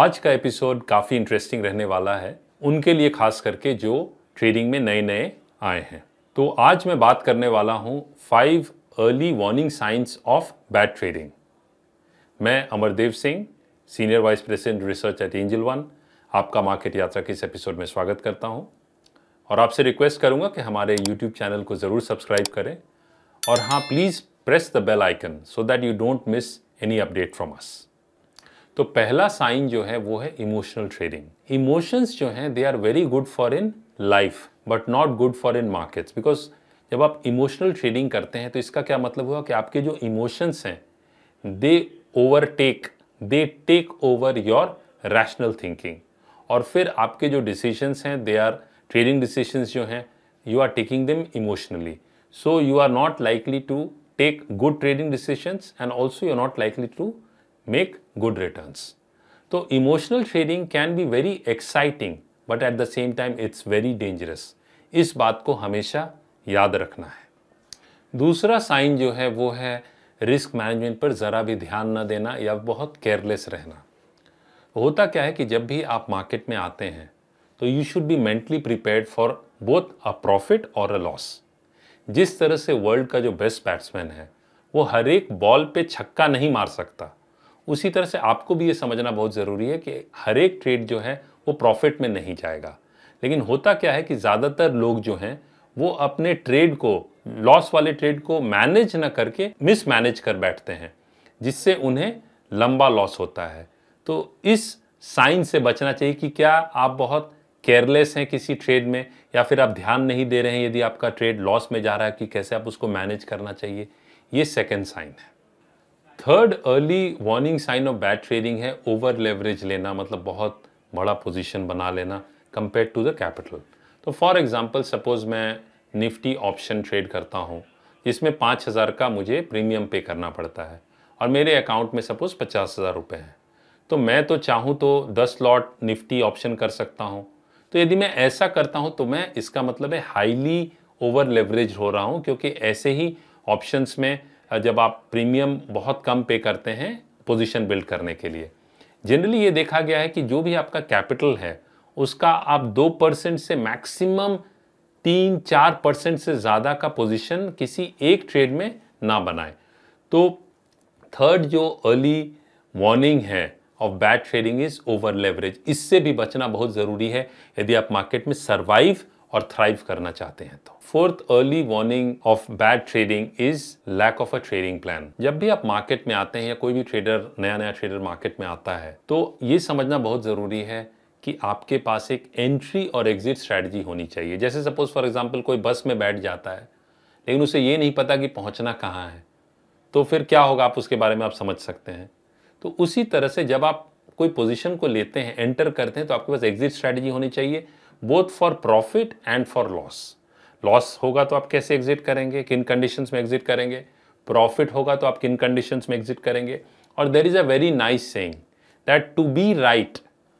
आज का एपिसोड काफ़ी इंटरेस्टिंग रहने वाला है उनके लिए खास करके जो ट्रेडिंग में नए नए आए हैं तो आज मैं बात करने वाला हूँ five early warning signs of bad trading मैं Amardev Singh senior vice president research at angel one आपका मार्केट यात्रा के इस एपिसोड में स्वागत करता हूँ और आपसे रिक्वेस्ट करूँगा कि हमारे यूट्यूब चैनल को ज़रूर सब्सक्राइब करें और हाँ please press the bell icon so that you don't miss any update from us तो पहला साइन जो है वो है इमोशनल ट्रेडिंग इमोशंस जो हैं they are very good for in life but not good for in markets because जब आप इमोशनल ट्रेडिंग करते हैं तो इसका क्या मतलब हुआ कि आपके जो इमोशंस हैं they overtake they take over your rational thinking और फिर आपके जो डिसीजंस हैं दे आर ट्रेडिंग डिसीजंस जो हैं you are taking them emotionally so you are not likely to take good trading decisions and also you are not likely to make good returns. So emotional trading can be very exciting but at the same time it's very dangerous. इस बात को हमेशा याद रखना है दूसरा sign जो है वो है रिस्क मैनेजमेंट पर ज़रा भी ध्यान न देना या बहुत केयरलेस रहना होता क्या है कि जब भी आप मार्केट में आते हैं तो you should be mentally prepared for both a profit और अ लॉस जिस तरह से वर्ल्ड का जो बेस्ट बैट्समैन है वो हर एक बॉल पे छक्का नहीं मार सकता उसी तरह से आपको भी ये समझना बहुत ज़रूरी है कि हर एक ट्रेड जो है वो प्रॉफिट में नहीं जाएगा लेकिन होता क्या है कि ज़्यादातर लोग जो हैं वो अपने ट्रेड को लॉस वाले ट्रेड को मैनेज ना करके मिसमैनेज कर बैठते हैं जिससे उन्हें लंबा लॉस होता है तो इस साइन से बचना चाहिए कि क्या आप बहुत केयरलेस हैं किसी ट्रेड में या फिर आप ध्यान नहीं दे रहे हैं यदि आपका ट्रेड लॉस में जा रहा है कि कैसे आप उसको मैनेज करना चाहिए ये सेकेंड साइन है third early warning sign of bad trading है ओवर लेवरेज लेना मतलब बहुत बड़ा पोजीशन बना लेना कंपेयर टू द कैपिटल तो फॉर एग्जांपल सपोज मैं निफ्टी ऑप्शन ट्रेड करता हूँ जिसमें पाँच हज़ार का मुझे प्रीमियम पे करना पड़ता है और मेरे अकाउंट में सपोज़ पचास हज़ार रुपये हैं तो मैं तो चाहूँ तो दस लॉट निफ्टी ऑप्शन कर सकता हूँ तो यदि मैं ऐसा करता हूँ तो मैं इसका मतलब है हाईली ओवर लेवरेज हो रहा हूँ क्योंकि ऐसे ही ऑप्शंस में जब आप प्रीमियम बहुत कम पे करते हैं पोजीशन बिल्ड करने के लिए जनरली ये देखा गया है कि जो भी आपका कैपिटल है उसका आप दो परसेंट से मैक्सिमम तीन चार परसेंट से ज़्यादा का पोजीशन किसी एक ट्रेड में ना बनाएं तो थर्ड जो अर्ली वार्निंग है of bad trading is over leverage इससे भी बचना बहुत ज़रूरी है यदि आप मार्केट में सर्वाइव और थ्राइव करना चाहते हैं तो fourth early warning of bad trading is lack of a trading plan जब भी आप मार्केट में आते हैं या कोई भी ट्रेडर नया नया ट्रेडर मार्केट में आता है तो ये समझना बहुत ज़रूरी है कि आपके पास एक एंट्री और एग्जिट स्ट्रैटेजी होनी चाहिए जैसे सपोज फॉर एग्जाम्पल कोई बस में बैठ जाता है लेकिन उसे ये नहीं पता कि पहुंचना कहाँ है तो फिर क्या होगा आप उसके बारे में आप समझ सकते हैं तो उसी तरह से जब आप कोई पोजीशन को लेते हैं एंटर करते हैं तो आपके पास एग्जिट स्ट्रैटेजी होनी चाहिए both for profit and for loss loss होगा तो आप कैसे एग्जिट करेंगे किन कंडीशंस में एग्जिट करेंगे प्रॉफिट होगा तो आप किन कंडीशंस में एग्जिट करेंगे और there is a very nice saying that to be right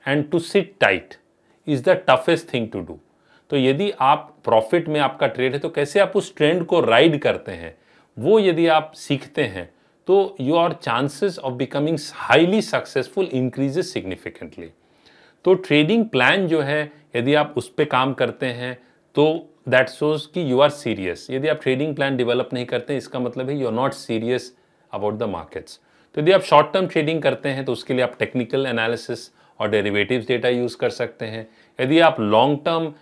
and to sit tight is the toughest thing to do तो यदि आप प्रॉफिट में आपका ट्रेड है तो कैसे आप उस ट्रेंड को राइड करते हैं वो यदि आप सीखते हैं तो you are chances of becoming highly successful increases significantly तो ट्रेडिंग प्लान जो है यदि आप उस पर काम करते हैं तो दैट शोज कि यू आर सीरियस यदि आप ट्रेडिंग प्लान डेवलप नहीं करते इसका मतलब है you are not serious about the markets तो यदि आप शॉर्ट टर्म ट्रेडिंग करते हैं तो उसके लिए आप टेक्निकल एनालिसिस और डेरिवेटिव्स डेटा यूज़ कर सकते हैं यदि आप लॉन्ग टर्म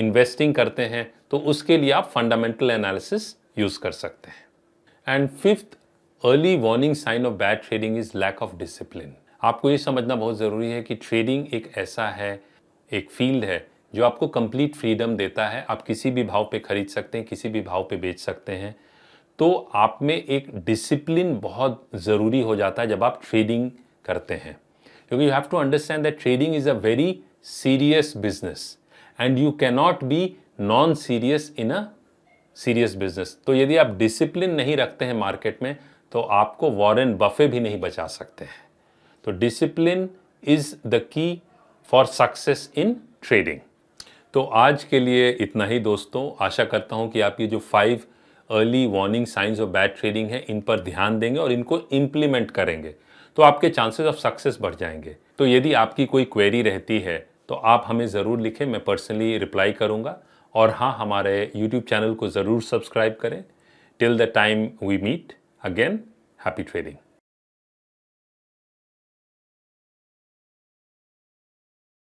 इन्वेस्टिंग करते हैं तो उसके लिए आप फंडामेंटल एनालिसिस यूज़ कर सकते हैं and fifth early warning sign of bad trading is lack of discipline आपको ये समझना बहुत ज़रूरी है कि ट्रेडिंग एक ऐसा है एक फील्ड है जो आपको कंप्लीट फ्रीडम देता है आप किसी भी भाव पे खरीद सकते हैं किसी भी भाव पे बेच सकते हैं तो आप में एक डिसिप्लिन बहुत ज़रूरी हो जाता है जब आप ट्रेडिंग करते हैं क्योंकि you have to understand that trading is a very serious business and you cannot be non serious in a serious business तो यदि आप डिसिप्लिन नहीं रखते हैं मार्केट में तो आपको वॉरेन बफे भी नहीं बचा सकते हैं तो discipline is the key for success in trading तो आज के लिए इतना ही दोस्तों आशा करता हूँ कि आप ये जो five early warning signs of bad trading है इन पर ध्यान देंगे और इनको इम्प्लीमेंट करेंगे तो आपके चांसेस ऑफ सक्सेस बढ़ जाएंगे तो यदि आपकी कोई क्वेरी रहती है तो आप हमें ज़रूर लिखें मैं पर्सनली रिप्लाई करूँगा और हाँ हमारे यूट्यूब चैनल को ज़रूर सब्सक्राइब करें till the time we meet again happy trading